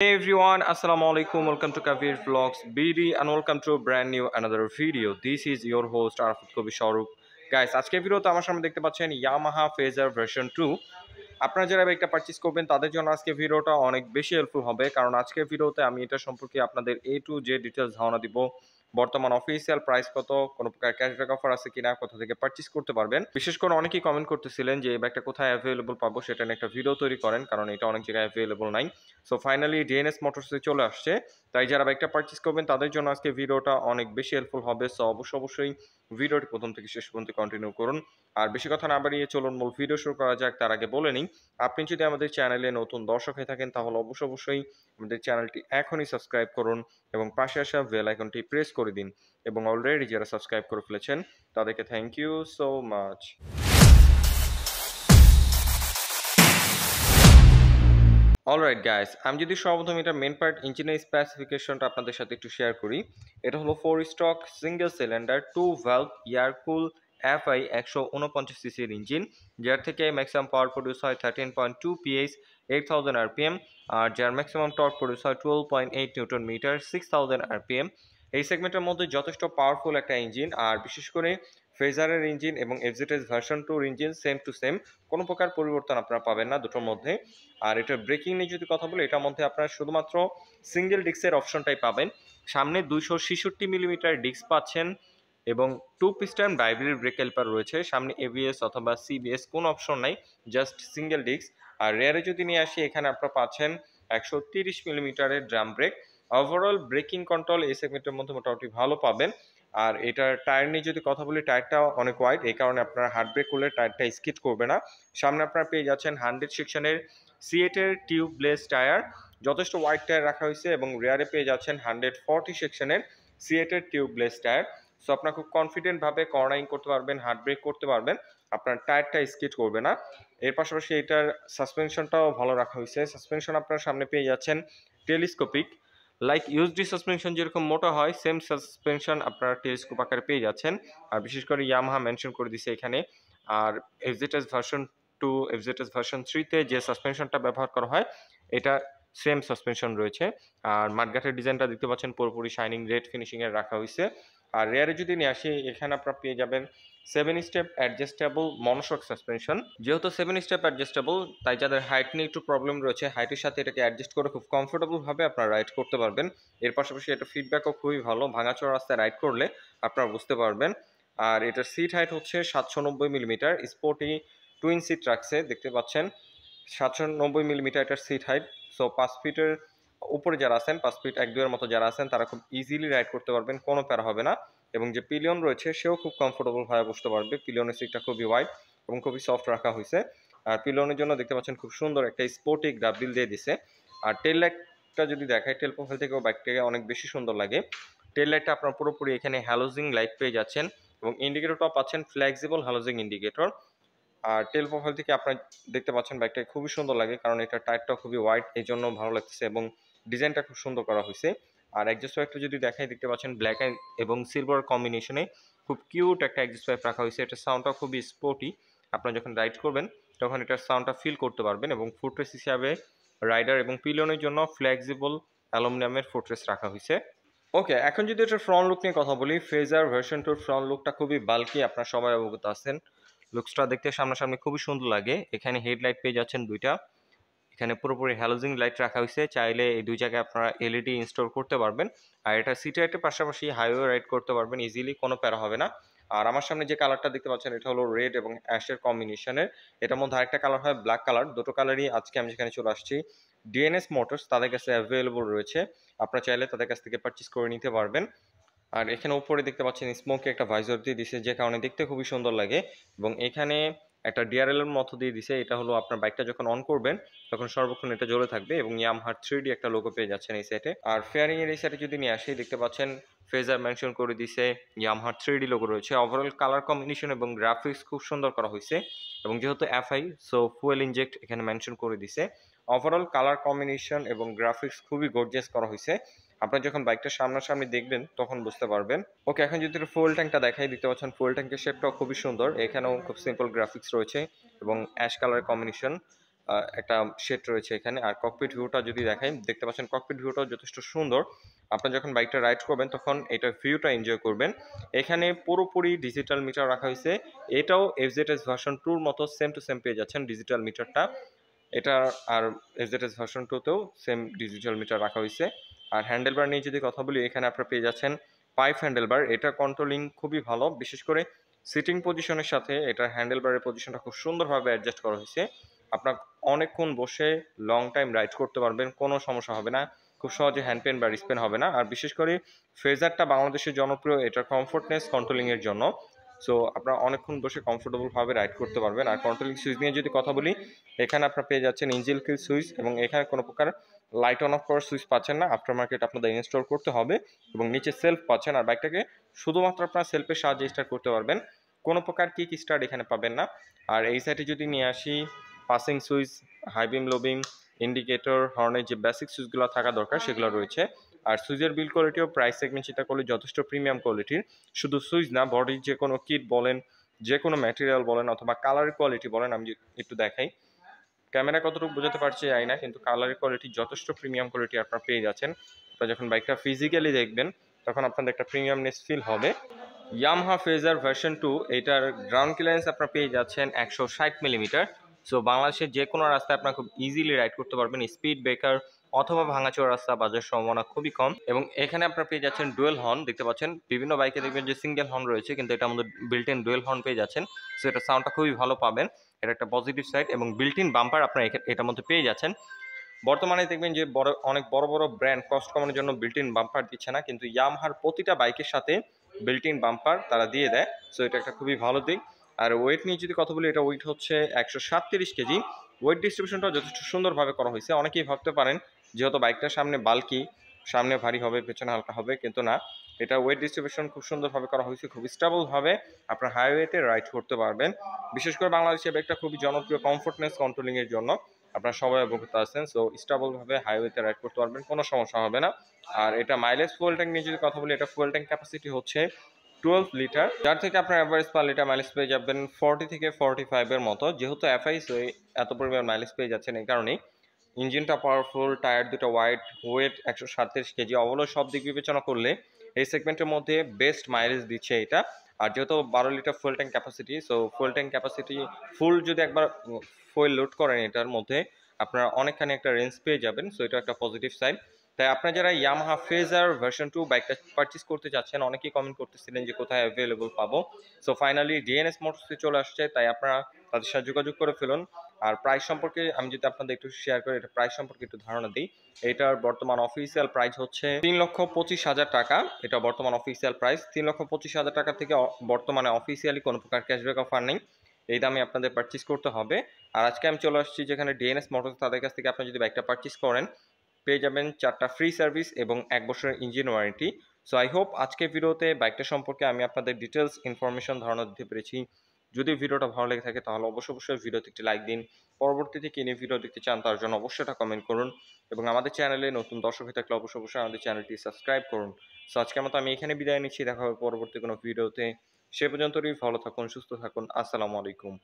Hey everyone, Assalamu alaikum. Welcome to Kavir Vlogs BD and welcome to a brand new another video. This is your host Arafat Kobi Shahrukh. Guys আজকের ভিডিওতে আমার সামনে দেখতে পাচ্ছেন Yamaha phasor version 2. আপনারা যারা বাইকটা purchase করবেন তাদের জন্য আজকে ভিডিওটা অনেক বেশি হেল্পফুল হবে কারণ আজকে ভিডিওতে আমি এটা সম্পর্কে আপনাদের এ টু জে ডিটেলস ধারণা দিব বর্তমান অফিসিয়াল প্রাইস কত কোনো প্রকার ক্যাশব্যাক অফার আছে কিনা কোথা থেকে পারচেস করতে পারবেন বিশেষ করে অনেকেই কমেন্ট করতেছিলেন যে এই ব্যাগটা কোথায় অ্যাভেলেবল পাবো সেটা নিয়ে একটা ভিডিও তৈরি করেন কারণ এটা অনেক জায়গায় অ্যাভেলেবল নাই সো ফাইনালি ডিএনএস মোটরসে চলে আসছে তাই যারা বাইকটা পারচেস করবেন তাদের জন্য আজকে ভিডিওটা অনেক বেশি হেল্পফুল হবে সো অবশ্য অবশ্যই ভিডিওটি প্রথম থেকে শেষ পর্যন্ত কন্টিনিউ করুন আর বেশি কথা না বাড়িয়ে চলুন মূল ভিডিও শুরু করা যাক তার আগে বলে নিই আপনি যদি আমাদের চ্যানেলে নতুন দর্শক হয়ে থাকেন তাহলে অবশ্য অবশ্যই আমাদের চ্যানেলটি এখনই সাবস্ক্রাইব করুন এবং পাশে আসা বেল আইকনটি প্রেস করে দিন এবং অলরেডি যারা সাবস্ক্রাইব করে ফেলেছেন তাদেরকে thank you so much alright guys আমি যদি সর্বপ্রথম এটা মেন পার্ট ইঞ্জিনের স্পেসিফিকেশনটা আপনাদের সাথে একটু শেয়ার করি এটা হলো four stroke single cylinder two valve air cool FI একশো উনপঞ্চাশ সিসির ইঞ্জিন যার থেকে ম্যাক্সিমাম পাওয়ার প্রডিউস হয় thirteen point two PH eight thousand RPM আর যার ম্যাক্সিমাম টর্ক প্রডিউস হয় twelve point eight newton metre six thousand RPM এই সেগমেন্টের মধ্যে যথেষ্ট পাওয়ারফুল একটা ইঞ্জিন আর বিশেষ করে ফেজারের ইঞ্জিন এবং এফজেটেস ভার্সন টুর ইঞ্জিন সেম টু সেম কোনো প্রকার পরিবর্তন আপনারা পাবেন না দুটোর মধ্যে আর এটার ব্রেকিং নিয়ে যদি কথা বলি এটার মধ্যে আপনারা শুধুমাত্র সিঙ্গেল ডিস্কের অপশনটাই পাবেন সামনে দুইশো ছেষট্টি মিলিমিটার ডিস্ক পাচ্ছেন এবং টু পিস্টার্ন ডাইভেরি ব্রেক হেল্পার রয়েছে সামনে এবিএস অথবা সিবিএস কোন অপশন নাই জাস্ট সিঙ্গেল ডিস্ক আর রেয়ারে যদি নিয়ে আসি এখানে আপনারা পাচ্ছেন একশো তিরিশ মিলিমিটারের drum brake overall braking control এই সেগমেন্টের মধ্যে মোটামুটি ভালো পাবেন আর এটার টায়ার নিয়ে যদি কথা বলি টায়ারটা অনেক ওয়াইড এই কারণে আপনারা হার্ড ব্রেক করলে টায়ারটা স্কিট করবে না সামনে আপনারা পেয়ে যাচ্ছেন হান্ড্রেড সেকশনের সিএটের টিউবলেস টায়ার যথেষ্ট ওয়াইড টায়ার রাখা হয়েছে এবং রেয়ারে পেয়ে যাচ্ছেন হান্ড্রেড ফর্টি সেকশনের সিএটের টিউবলেস টায়ার সো আপনার খুব কনফিডেন্টভাবে কর্নারিং করতে পারবেন হার্ড ব্রেক করতে পারবেন আপনার টায়ারটা স্কিট করবে না এর পাশাপাশি এটার সাসপেনশনটাও ভালো রাখা হয়েছে সাসপেনশন আপনার সামনে পেয়ে যাচ্ছেন টেলিস্কোপিক লাইক ইউজডি সাসপেনশন যেরকম মোটা হয় সেম সাসপেনশন আপনারা টেলিস্কোপ আকারে পেয়ে যাচ্ছেন আর বিশেষ করে ইয়ামাহা মেনশন করে দিছে এখানে আর FZS version two FZS version থ্রিতে যে সাসপেনশনটা ব্যবহার করা হয় এটা সেম সাসপেনশন রয়েছে আর মাঠঘাটের ডিজাইনটা দেখতে পাচ্ছেন পুরোপুরি শাইনিং রেড ফিনিশিংয়ে রাখা হয়েছে আর রেয়ারে যদি নিয়ে আসি এখানে আপনারা পেয়ে যাবেন seven step adjustable monoshock suspension যেহেতু সেভেন স্টেপ অ্যাডজাস্টেবল তাই যাদের হাইট নিয়ে একটু প্রবলেম রয়েছে হাইটের সাথে এটাকে অ্যাডজাস্ট করে খুব কমফোর্টেবলভাবে আপনারা রাইড করতে পারবেন এর পাশাপাশি এটা ফিডব্যাকও খুবই ভালো ভাঙাচোরা রাস্তায় রাইড করলে আপনারা বুঝতে পারবেন আর এটার সিট হাইট হচ্ছে সাতশো নব্বই মিলিমিটার স্পোর্টি টুইন সিট রাখছে দেখতে পাচ্ছেন সাতশো নব্বই মিলিমিটার এটার সিট হাইট সো পাঁচ ফিটের উপরে যারা আছেন পাঁচ ফিট এক দুয়ের মতো যারা আছেন তারা খুব ইজিলি রাইড করতে পারবেন কোনো প্যারা হবে না এবং যে পিলিয়ন রয়েছে সেও খুব কমফোর্টেবলভাবে বসতে পারবে পিলিয়নের সিটটা খুবই ওয়াইড এবং খুবই সফট রাখা হয়েছে আর পিলিয়নের জন্য দেখতে পাচ্ছেন খুব সুন্দর একটা স্পোর্টিক ডাবডিল দিয়ে দিছে আর টেল লাইটটা যদি দেখায় টেল প্রোফাইল থেকেও বাইকটাকে অনেক বেশি সুন্দর লাগে টেল লাইটটা আপনার পুরোপুরি এখানে হ্যালোজিং লাইট পেয়ে যাচ্ছেন এবং ইন্ডিকেটরটাও পাচ্ছেন ফ্লেক্সিবল হ্যালোজিং ইন্ডিকেটর আর টেল প্রোফাইল থেকে আপনার দেখতে পাচ্ছেন বাইকটা খুবই সুন্দর লাগে কারণ এটা টায়ারটা খুবই ওয়াইড এই জন্য ভালো লাগতেছে এবং ডিজাইনটা খুব সুন্দর করা হয়েছে আর অ্যাডজাস্ট ওয়াইফটা যদি দেখাই দেখতে পাচ্ছেন ব্ল্যাক এবং সিলভার কম্বিনেশনে খুব কিউট একটা অ্যাডজাস্ট ওয়াইফ রাখা হয়েছে এটা সাউন্ডটা খুবই স্পোর্টি আপনারা যখন রাইড করবেন তখন এটার সাউন্ডটা ফিল করতে পারবেন এবং ফুটরেস হিসাবে রাইডার এবং পিলনের জন্য ফ্লেক্সিবল অ্যালুমিনিয়ামের ফুটরেস রাখা হয়েছে ওকে এখন যদি এটার ফ্রন্ট লুক নিয়ে কথা বলি ফেজার ভার্সন টুর ফ্রন্ট লুকটা খুবই বাল্কি আপনার সবাই অবগত আছেন লুকসটা দেখতে সামনাসামনি খুবই সুন্দর লাগে এখানে হেডলাইট পেয়ে যাচ্ছেন দুইটা এখানে পুরোপুরি হ্যালোজিং লাইট রাখা হয়েছে চাইলে এই দুই জায়গায় আপনারা এলইডি ইনস্টল e করতে পারবেন আর এটা সিটি লাইটের পাশাপাশি হাইওয়ে রাইড করতে পারবেন ইজিলি কোনো প্যারা হবে না আর আমার সামনে যে কালারটা দেখতে পাচ্ছেন এটা হলো রেড এবং অ্যাশের কম্বিনেশনের এটার মধ্যে আরেকটা কালার হয় ব্ল্যাক কালার দুটো কালারই আজকে আমি যেখানে চলে আসছি ডিএনএস মোটরস তাদের কাছে অ্যাভেলেবল রয়েছে আপনারা চাইলে তাদের কাছ থেকে পারচেস করে নিতে পারবেন আর এখানে উপরে দেখতে পাচ্ছেন স্মোকে একটা ভাইজর দিয়ে দিছে যে কারণে দেখতে খুবই সুন্দর লাগে এবং এখানে একটা ডিআরএলের মতো দিয়ে দিছে এটা হলো আপনার বাইকটা যখন অন করবেন তখন সর্বক্ষণ এটা জ্বলে থাকবে এবং ইয়ামহার থ্রি ডি একটা লোগো পেয়ে যাচ্ছেন এই সাইটে আর ফেয়ারিং এর এই সাইটে যদি নিয়ে আসি দেখতে পাচ্ছেন ফেজার মেনশন করে দিছে ইয়ামহার থ্রি ডি লোগো রয়েছে ওভারঅল কালার কম্বিনেশন এবং গ্রাফিক্স খুব সুন্দর করা হয়েছে এবং যেহেতু এফআই সো ফুয়েল ইনজেক্ট এখানে মেনশন করে দিছে ওভারঅল কালার কম্বিনেশন এবং গ্রাফিক্স খুবই গর্জিয়াস করা হয়েছে আপনার যখন বাইকটা সামনাসামনি দেখবেন তখন বুঝতে পারবেন ওকে এখন যদি ফুয়েল ট্যাঙ্কটা দেখাই দেখতে পাচ্ছেন ফুয়েল ট্যাঙ্কের শেপটাও খুবই সুন্দর এখানেও খুব সিম্পল গ্রাফিক্স রয়েছে এবং অ্যাশ কালার কম্বিনেশন একটা শেড রয়েছে এখানে আর ককপিট ভিউটা যদি দেখাই দেখতে পাচ্ছেন ককপিট ভিউটাও যথেষ্ট সুন্দর আপনার যখন বাইকটা রাইড করবেন তখন এটার ভিউটা এনজয় করবেন এখানে পুরোপুরি ডিজিটাল মিটার রাখা হয়েছে এটাও এস ভার্সন টুর মতো সেম টু সেম পেয়ে যাচ্ছেন ডিজিটাল মিটারটা এটা আর এস ভার্সন টুতেও সেম ডিজিটাল মিটার রাখা হয়েছে আর হ্যান্ডেলবার নিয়ে যদি কথা বলি এখানে আপনারা পেয়ে যাচ্ছেন পাইপ হ্যান্ডেলবার এটা কন্ট্রোলিং খুবই ভালো বিশেষ করে সিটিং পজিশনের সাথে এটার হ্যান্ডেলবারের পজিশনটা খুব সুন্দরভাবে অ্যাডজাস্ট করা হয়েছে আপনার অনেকক্ষণ বসে লং টাইম রাইড করতে পারবেন কোনো সমস্যা হবে না খুব সহজে হ্যান্ড পেন বা রিসপেন হবে না আর বিশেষ করে ফ্রেজারটা বাংলাদেশের জনপ্রিয় এটার কমফোর্টনেস কন্ট্রোলিংয়ের জন্য সো আপনারা অনেকক্ষণ বসে কমফোর্টেবলভাবে রাইড করতে পারবেন আর কন্ট্রোলিং সুইচ নিয়ে যদি কথা বলি এখানে আপনারা পেয়ে যাচ্ছেন ইঞ্জিল কিল সুইচ এবং এখানে কোনো প্রকার লাইট অন অফ করার সুইচ পাচ্ছেন না আফটার মার্কেট আপনাদের ইনস্টল করতে হবে এবং নিচে সেলফ পাচ্ছেন আর বাইকটাকে শুধুমাত্র আপনারা সেলফের সাহায্যে স্টার্ট করতে পারবেন কোনো প্রকার কিক স্টার্ট এখানে পাবেন না আর এই সাইডে যদি নিয়ে আসি passing switch high beam low beam indicator হর্নের যে বেসিক সুইচগুলো থাকা দরকার সেগুলো রয়েছে আর সুইজের বিল কোয়ালিটি ও প্রাইস সেগমেন্ট চিন্তা করলে যথেষ্ট প্রিমিয়াম কোয়ালিটির শুধু সুইজ না বডির যে কোনো কিট বলেন যে কোনো ম্যাটেরিয়াল বলেন অথবা কালার কোয়ালিটি বলেন আমি একটু দেখাই ক্যামেরা কতটুকু বোঝাতে পারছি যাই না কিন্তু কালারের কোয়ালিটি যথেষ্ট প্রিমিয়াম কোয়ালিটি আপনারা পেয়ে যাচ্ছেন তো যখন বাইকটা ফিজিক্যালি দেখবেন তখন আপনাদের একটা প্রিমিয়ামনেস ফিল হবে ইয়ামহা ফেজার ভার্সন টু এইটার গ্রাউন্ড ক্লিয়ারেন্স আপনারা পেয়ে যাচ্ছেন একশো ষাট মিলিমিটার সো বাংলাদেশের যে কোনো রাস্তায় আপনারা খুব ইজিলি রাইড করতে পারবেন স্পিড ব্রেকার অথবা ভাঙাচোর রাস্তা বাজার সম্ভাবনা খুবই কম এবং এখানে আপনারা পেয়ে যাচ্ছেন ডুয়েল হর্ন দেখতে পাচ্ছেন বিভিন্ন বাইকে দেখবেন যে সিঙ্গেল হর্ন রয়েছে কিন্তু এটা আমাদের বিল্ট ইন ডুয়েল হর্ন পেয়ে যাচ্ছেন সো এটা সাউন্ডটা খুবই ভালো পাবেন এটা একটা পজিটিভ সাইড এবং বিল্ট ইন বাম্পার আপনারা এটার মধ্যে পেয়ে যাচ্ছেন বর্তমানে দেখবেন যে বড় অনেক বড় বড় ব্র্যান্ড কস্ট কমানোর জন্য বিল্ট ইন বাম্পার দিচ্ছে না কিন্তু ইয়ামহার প্রতিটা বাইকের সাথে বিল্ট ইন বাম্পার তারা দিয়ে দেয় সো এটা একটা খুবই ভালো দিক আর ওয়েট নিয়ে যদি কথা বলি এটা ওয়েট হচ্ছে একশো কেজি ওয়েট ডিস্ট্রিবিউশনটা যথেষ্ট সুন্দরভাবে করা হয়েছে অনেকেই ভাবতে পারেন যেহেতু বাইকটা সামনে বাল্কি সামনে ভারী হবে পেছনে হালকা হবে কিন্তু না এটা ওয়েট ডিস্ট্রিবিউশন খুব সুন্দরভাবে করা হয়েছে খুব স্টেবলভাবে আপনার হাইওয়েতে রাইড করতে পারবেন বিশেষ করে বাংলাদেশে বাইকটা খুবই জনপ্রিয় কমফোর্টনেস কন্ট্রোলিংয়ের জন্য আপনার সবাই অবগত আছেন সো স্টেবলভাবে হাইওয়েতে রাইড করতে পারবেন কোনো সমস্যা হবে না আর এটা মাইলেজ ফুয়েল ট্যাঙ্ক নিয়ে যদি কথা বলি এটা ফুয়েল ট্যাঙ্ক ক্যাপাসিটি হচ্ছে টুয়েলভ লিটার যার থেকে আপনার অ্যাভারেজ পার লিটার মাইলেজ পেয়ে যাবেন ফর্টি থেকে ফর্টি ফাইভের মতো যেহেতু এফআইস এত পরিমাণ মাইলেজ পেয়ে যাচ্ছেন এই কারণেই ইঞ্জিনটা পাওয়ারফুল টায়ার দুটো ওয়াইড ওয়েট একশো সাতত্রিশ কেজি অবলো সব দিক বিবেচনা করলে এই সেগমেন্টের মধ্যে বেস্ট মাইলেজ দিচ্ছে এটা আর যেহেতু বারো litre fuel tank capacity so fuel tank capacity full যদি একবার ফুয়েল লোড করেন এটার মধ্যে আপনারা অনেকখানি একটা রেঞ্জ পেয়ে যাবেন সো এটা একটা পজিটিভ সাইড তাই আপনার যারা ইয়ামাহা ফেজার ভার্সন টু বাইকটা পারচেস করতে চাচ্ছেন অনেকেই কমেন্ট করতেছিলেন যে কোথায় অ্যাভেলেবল পাবো সো ফাইনালি ডিএনএস মোটরসে চলে আসছে তাই আপনারা তাদের সাথে যোগাযোগ করে ফেলুন আর প্রাইস সম্পর্কে আমি যদি আপনাদের একটু শেয়ার করি এটা প্রাইস সম্পর্কে একটু ধারণা দিই এটার বর্তমান অফিসিয়াল প্রাইস হচ্ছে তিন লক্ষ পঁচিশ হাজার টাকা এটা বর্তমান অফিসিয়াল প্রাইস তিন লক্ষ পঁচিশ হাজার টাকা থেকে বর্তমানে অফিসিয়ালি কোনো প্রকার ক্যাশব্যাক অফার নেই এই দামে আপনাদের পারচেস করতে হবে আর আজকে আমি চলে আসছি যেখানে ডিএনএস মোটরস তাদের কাছ থেকে আপনি যদি বাইকটা পার্চেস করেন পেয়ে যাবেন চারটা ফ্রি সার্ভিস এবং এক বছরের engine warranty so I hope আজকে ভিডিওতে বাইকটা সম্পর্কে আমি আপনাদের ডিটেলস ইনফরমেশন ধারণা দিতে পেরেছি যদি ভিডিওটা ভালো লেগে থাকে তাহলে অবশ্যই অবশ্যই ভিডিওতে একটি লাইক দিন পরবর্তীতে কিনে ভিডিও দেখতে চান তার জন্য অবশ্যই এটা কমেন্ট করুন এবং আমাদের চ্যানেলে নতুন দর্শক হয়ে থাকলে অবশ্যই অবশ্যই আমাদের চ্যানেলটি সাবস্ক্রাইব করুন সো আজকের মতো আমি এখানে বিদায় নিচ্ছি দেখা হবে পরবর্তী কোনো ভিডিওতে সে পর্যন্তই ভালো থাকুন সুস্থ থাকুন আসসালামু আলাইকুম